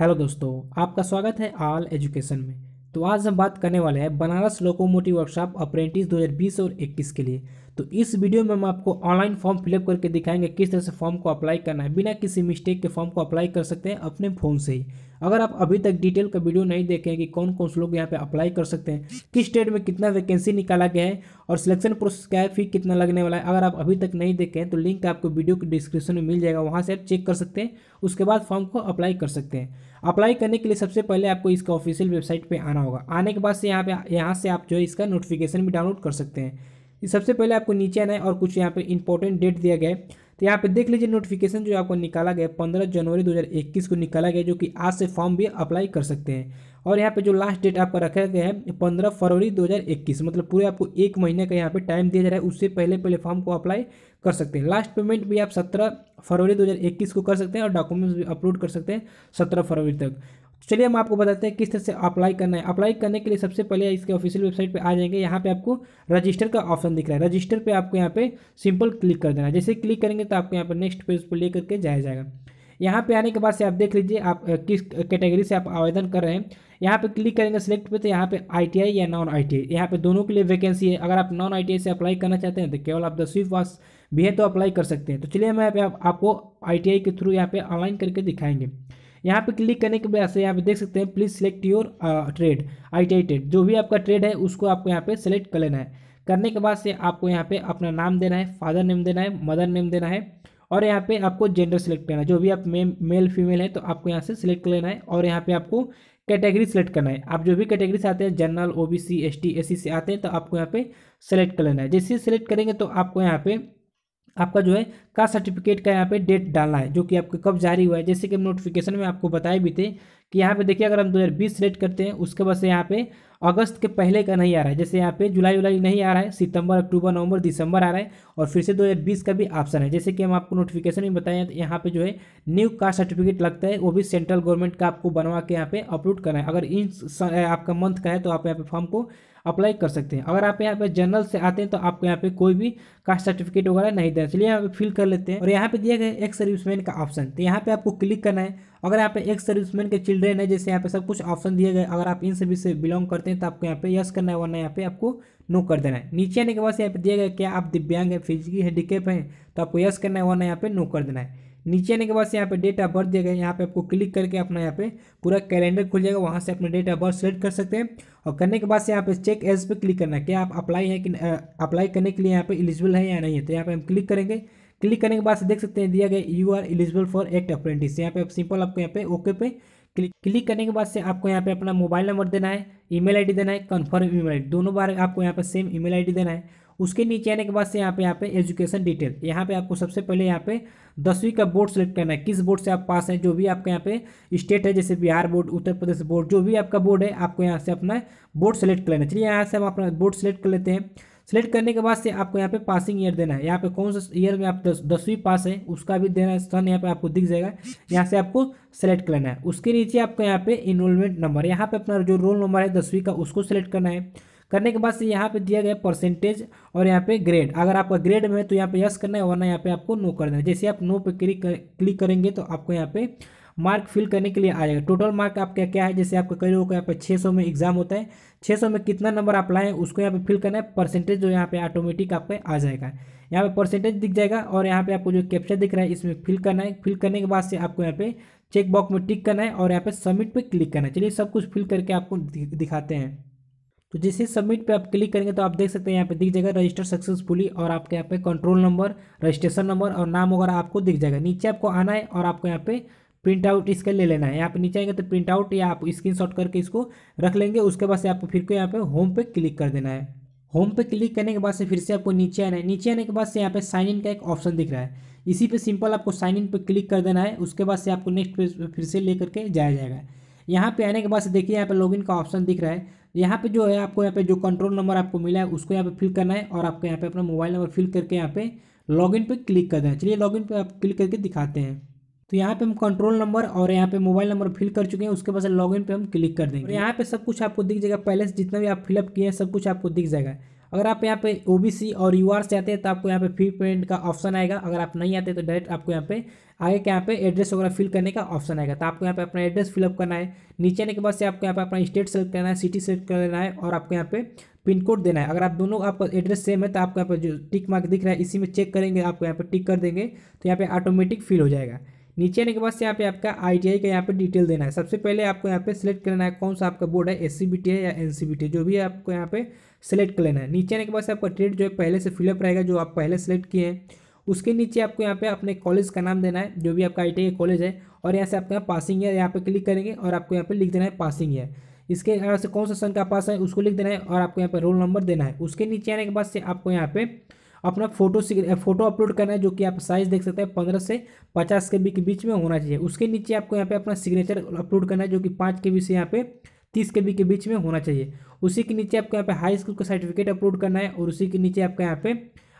hello दोस्तों आपका स्वागत है आल एजुकेशन में तो आज हम बात करने वाले हैं बनारस लोकोमोटिव वर्कशॉप अप्रेंटिस 2020 और 21 के लिए तो इस वीडियो में हम आपको ऑनलाइन फॉर्म फिलअप करके दिखाएंगे किस तरह से फॉर्म को अप्लाई करना है बिना किसी मिस्टेक के फॉर्म को अप्लाई कर सकते हैं अपने फ़ोन से ही अगर आप अभी तक डिटेल का वीडियो नहीं देखें कि कौन कौन से लोग यहाँ पे अप्लाई कर सकते हैं किस स्टेट में कितना वैकेंसी निकाला गया है और सिलेक्शन प्रोसेस क्या है फी कितना लगने वाला है अगर आप अभी तक नहीं देखें तो लिंक आपको वीडियो के डिस्क्रिप्शन में मिल जाएगा वहाँ से आप चेक कर सकते हैं उसके बाद फॉर्म को अप्लाई कर सकते हैं अप्लाई करने के लिए सबसे पहले आपको इसका ऑफिशियल वेबसाइट पर आना होगा आने के बाद से यहाँ पे यहाँ से आप जो है इसका नोटिफिकेशन भी डाउनलोड कर सकते हैं सबसे पहले आपको नीचे आना है और कुछ यहाँ पे इंपॉर्टेंट डेट दिया गया है तो यहाँ पे देख लीजिए नोटिफिकेशन जो आपको निकाला गया पंद्रह जनवरी 2021 को निकाला गया जो कि आज से फॉर्म भी अप्लाई कर सकते हैं और यहाँ पे जो लास्ट डेट आपका रखा गया है पंद्रह फरवरी 2021 मतलब पूरे आपको एक महीने का यहाँ पे टाइम दिया जा रहा है उससे पहले पहले फॉर्म को अप्लाई कर सकते हैं लास्ट पेमेंट भी आप सत्रह फरवरी 2021 को कर सकते हैं और डॉक्यूमेंट्स भी अपलोड कर सकते हैं सत्रह फरवरी तक चलिए हम आपको बताते हैं किस तरह से अप्लाई करना है अप्लाई करने के लिए सबसे पहले इसके ऑफिशियल वेबसाइट पे आ जाएंगे यहाँ पे आपको रजिस्टर का ऑप्शन दिख रहा है रजिस्टर पे आपको यहाँ पे सिंपल क्लिक कर देना है जैसे क्लिक करेंगे तो आपको यहाँ पे नेक्स्ट पेज पर ले करके जाया जाएगा यहाँ पे आने के बाद से आप देख लीजिए आप किस कैटेगरी से आप आवेदन कर रहे हैं यहाँ पे क्लिक करेंगे सेलेक्ट पे तो यहाँ पे आईटीआई या नॉन आईटीआई यहाँ पे दोनों के लिए वैकेंसी है अगर आप नॉन आईटीआई से अप्लाई करना चाहते हैं तो केवल आप दसवीं पास भी है तो अप्लाई कर सकते हैं तो चलिए हम यहाँ पे आपको आई के थ्रू यहाँ पे ऑनलाइन करके दिखाएंगे यहाँ पे क्लिक करने के बाद से यहाँ पे देख सकते हैं please select your trade I trade जो भी आपका ट्रेड है उसको आपको यहाँ पे सेलेक्ट कर लेना है करने के बाद से आपको यहाँ पे अपना नाम देना है फादर नेम देना है मदर नेम देना है और यहाँ पे आपको जेंडर सेलेक्ट करना है जो भी आप मे, मेल फीमेल है तो आपको यहाँ से सिलेक्ट कर लेना है और यहाँ पे आपको कैटेगरी सेलेक्ट करना है आप जो भी कैटेगरी से आते हैं general O B C S T S C से आते हैं तो आपको यहाँ पे सेलेक्ट कर लेना है जैसे सेलेक्ट करेंगे तो आपको यहाँ पे आपका जो है कास्ट सर्टिफिकेट का यहाँ पे डेट डालना है जो कि आपको कब जारी हुआ है जैसे कि हम नोटिफिकेशन में आपको बताए भी थे कि यहाँ पे देखिए अगर हम 2020 सेलेक्ट करते हैं उसके बाद से यहाँ पे अगस्त के पहले का नहीं आ रहा है जैसे यहाँ पे जुलाई जुलाई नहीं आ रहा है सितंबर अक्टूबर नवंबर दिसंबर आ रहा है और फिर से 2020 का भी ऑप्शन है जैसे कि हम आपको नोटिफिकेशन में बताएं तो यहाँ पे जो है न्यू कास्ट सर्टिफिकेट लगता है वो भी सेंट्रल गवर्नमेंट का आपको बनवा के यहाँ पे अपलोड करना है अगर इन आपका मंथ का है तो आप यहाँ पे फॉर्म को अप्लाई कर सकते हैं अगर आप यहाँ पे जनरल से आते हैं तो आपको यहाँ पे कोई भी कास्ट सर्टिफिकेट वगैरह नहीं देना चलिए यहाँ पे फिल कर लेते हैं और यहाँ पे दिया गया एक सर्विसमैन का ऑप्शन तो यहाँ पे आपको क्लिक करना है अगर यहाँ पे एक सर्विसमैन के चिल्ड्रेन है जैसे यहाँ पे सब कुछ ऑप्शन दिए गए अगर आप इन सभी से बिलोंग करते हैं तो आपको यहाँ पे यस करना है वरना यहाँ पे आपको नो कर देना है नीचे आने के बाद यहाँ पे दिया गया क्या आप दिव्यांग है फिजिकी हैंडीकेप है तो आपको यस करना है वरना यहाँ पे नो कर देना है नीचे आने के बाद से यहाँ पे डेट ऑफ बर्थ दिया गया यहाँ पे आपको क्लिक करके अपना यहाँ पे पूरा कैलेंडर खुल जाएगा वहाँ से अपना डेट ऑफ बर्थ सेलेक्ट कर सकते हैं और करने के बाद से यहाँ पे चेक एज पे क्लिक करना है क्या आप अप्लाई है कि अप्लाई करने के लिए यहाँ पे एलिजिबल है या नहीं है तो यहाँ पे हम क्लिक करेंगे क्लिक करने के बाद से देख सकते हैं दिया गया you are eligible for act apprentice यहाँ पे आप सिंपल आपको यहाँ पे ओके पे क्लिक क्लिक करने के बाद से आपको यहाँ पे अपना मोबाइल नंबर देना है ईमेल आईडी देना है कन्फर्म ईमेल आईडी दोनों बार आपको यहाँ पे सेम ईमेल आईडी देना है उसके नीचे आने के बाद से यहाँ पे यहाँ पे एजुकेशन डिटेल यहाँ पे आपको सबसे पहले यहाँ पे दसवीं का बोर्ड सेलेक्ट करना है किस बोर्ड से आप पास हैं जो भी आपका यहाँ पे स्टेट है जैसे बिहार बोर्ड उत्तर प्रदेश बोर्ड जो भी आपका बोर्ड है आपको यहाँ से अपना बोर्ड सेलेक्ट कर लेना चलिए यहाँ से हम अपना बोर्ड सेलेक्ट कर लेते हैं सेलेक्ट करने के बाद से आपको यहाँ पे पासिंग ईयर देना है यहाँ पे कौन सा ईयर में आप दसवीं पास है उसका भी देना है सन यहाँ पे आपको दिख जाएगा यहाँ से आपको सेलेक्ट करना है उसके नीचे आपको यहाँ पे इनरोलमेंट नंबर यहाँ पे अपना जो रोल नंबर है दसवीं का उसको सेलेक्ट करना है करने के बाद से यहाँ पे दिया गया परसेंटेज और यहाँ पे ग्रेड अगर आपका ग्रेड में है तो यहाँ पे यस करना है वरना यहाँ पे आपको नो करना है जैसे आप नो पे क्लिक कर, क्लिक करेंगे तो आपको यहाँ पे मार्क फिल करने के लिए आ जाएगा टोटल मार्क आपका क्या है जैसे आपका कई लोगों का यहाँ पे छः में एग्जाम होता है छः में कितना नंबर आप लाएँ उसको यहाँ पर फिल करना है परसेंटेज जो यहाँ पर ऑटोमेटिक आपका आ जाएगा यहाँ पर परसेंटेज दिख जाएगा और यहाँ पर आपको जो कैप्चर दिख रहा है इसमें फिल करना है फिल करने के बाद से आपको यहाँ पे चेक बॉक्स में टिक करना है और यहाँ पे सबमिट पे क्लिक करना है चलिए सब कुछ फिल करके आपको दिखाते हैं तो जैसे सबमिट पे आप क्लिक करेंगे तो आप देख सकते हैं यहाँ पे दिख जाएगा रजिस्टर सक्सेसफुली और आपके यहाँ पे कंट्रोल नंबर रजिस्ट्रेशन नंबर और नाम वगैरह आपको दिख जाएगा नीचे आपको आना है और आपको यहाँ पे प्रिंट आउट इसका ले लेना है यहाँ पे नीचे आएंगे तो प्रिंट आउट या आप स्क्रीन शॉट करके इसको रख लेंगे उसके बाद से आपको फिर को यहाँ पे होम पे क्लिक कर देना है होम पे क्लिक करने के बाद से फिर से आपको नीचे आना है नीचे आने के बाद से यहाँ पे साइन इन का एक ऑप्शन दिख रहा है इसी पे सिंपल आपको साइन इन पे क्लिक कर देना है उसके बाद से आपको नेक्स्ट पेज फिर से ले करके जाया जाएगा यहाँ पे आने के बाद से देखिए यहाँ पे लॉगिन का ऑप्शन दिख रहा है यहाँ पे जो है आपको यहाँ पे जो कंट्रोल नंबर आपको मिला है उसको यहाँ पे फिल करना है और आपको यहाँ पे अपना मोबाइल नंबर फिल करके यहाँ पे लॉगिन पे क्लिक करना है चलिए लॉगिन पे आप क्लिक करके दिखाते हैं तो यहाँ पे हम कंट्रोल नंबर और यहाँ पे मोबाइल नंबर फिल कर चुके हैं उसके बाद लॉगिन पे हम क्लिक कर देंगे यहाँ पे सब कुछ आपको दिख जाएगा पहले से जितना भी आप फिलअप किए हैं सब कुछ आपको दिख जाएगा अगर आप यहाँ पे ओबीसी और यू से आते हैं तो आपको यहाँ पे फी पेमेंट का ऑप्शन आएगा अगर आप नहीं आते तो डायरेक्ट आपको यहाँ पे आगे के यहाँ पे एड्रेस वगैरह फिल करने का ऑप्शन आएगा तो आपको यहाँ पे अपना एड्रेस फिलअप करना है नीचे आने के बाद से आपको यहाँ पे अपना स्टेट सेलेक्ट करना है सिटी सेलेक्ट कर लेना है और आपको यहाँ पे पिन कोड देना है अगर आप दोनों आपका एड्रेस सेम है तो आपको यहाँ पर जो टिक मार्क दिख रहा है इसी में चेक करेंगे आपको यहाँ पर टिक कर देंगे तो यहाँ पर ऑटोमेटिक फिल हो जाएगा नीचे आने के बाद से यहाँ पे आपका आई का यहाँ पे डिटेल देना है सबसे पहले आपको यहाँ पे सिलेक्ट करना है कौन सा आपका बोर्ड है एस है या एन जो भी आपको यहाँ पे सेलेक्ट कर लेना है नीचे आने के बाद से आपका ट्रेड जो है पहले से फिलअप रहेगा जो आप पहले सेलेक्ट किए हैं उसके नीचे आपको यहाँ पे अपने कॉलेज का नाम देना है जो भी आपका आई कॉलेज है और यहाँ से आपके यहाँ पासिंग है यहाँ पे क्लिक करेंगे और आपको यहाँ पे लिख देना है पासिंग है इसके यहाँ से कौन सा सन का पास है उसको लिख देना है और आपको यहाँ पे रोल नंबर देना है उसके नीचे आने के बाद से आपको यहाँ पे अपना फोटो फोटो अपलोड करना है जो कि आप साइज़ देख सकते हैं पंद्रह से पचास के बी के बीच में होना चाहिए उसके नीचे आपको यहाँ पे अपना सिग्नेचर अपलोड करना है जो कि पाँच के बी से यहाँ पे तीस के बी के बीच में होना चाहिए उसी के नीचे आपको यहाँ पे हाई स्कूल का सर्टिफिकेट अपलोड करना है और उसी के नीचे आपका यहाँ पे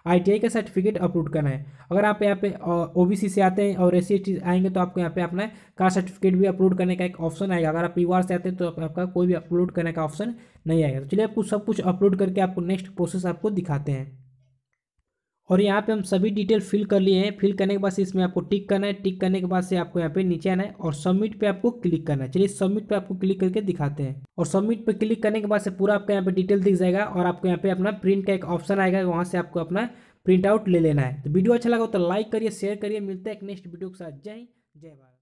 आईटीआई का सर्टिफिकेट अपलोड करना है अगर आप यहाँ पे ओबीसी से आते हैं और एस सी e आएंगे तो आपको यहाँ पे अपना कास्ट सर्टिफिकेट भी अपलोड करने का एक ऑप्शन आएगा अगर आप यू से आते हैं तो आपका कोई भी अपलोड करने का ऑप्शन नहीं आएगा तो चलिए आपको सब कुछ अपलोड करके आपको नेक्स्ट प्रोसेस आपको दिखाते हैं और यहाँ पे हम सभी डिटेल फिल कर लिए हैं फिल करने के बाद से इसमें आपको टिक करना है टिक करने के बाद से आपको यहाँ पे नीचे आना है और सबमिट पे आपको क्लिक करना है चलिए सबमिट पे आपको क्लिक करके दिखाते हैं और सबमिट पे क्लिक करने के बाद से पूरा आपका यहाँ पे डिटेल दिख जाएगा और आपको यहाँ पे अपना प्रिंट का एक ऑप्शन आएगा वहाँ से आपको अपना प्रिंट आउट ले लेना है तो वीडियो अच्छा लगा तो लाइक करिए शेयर करिए मिलते हैं एक नेक्स्ट वीडियो के साथ जय जय भारत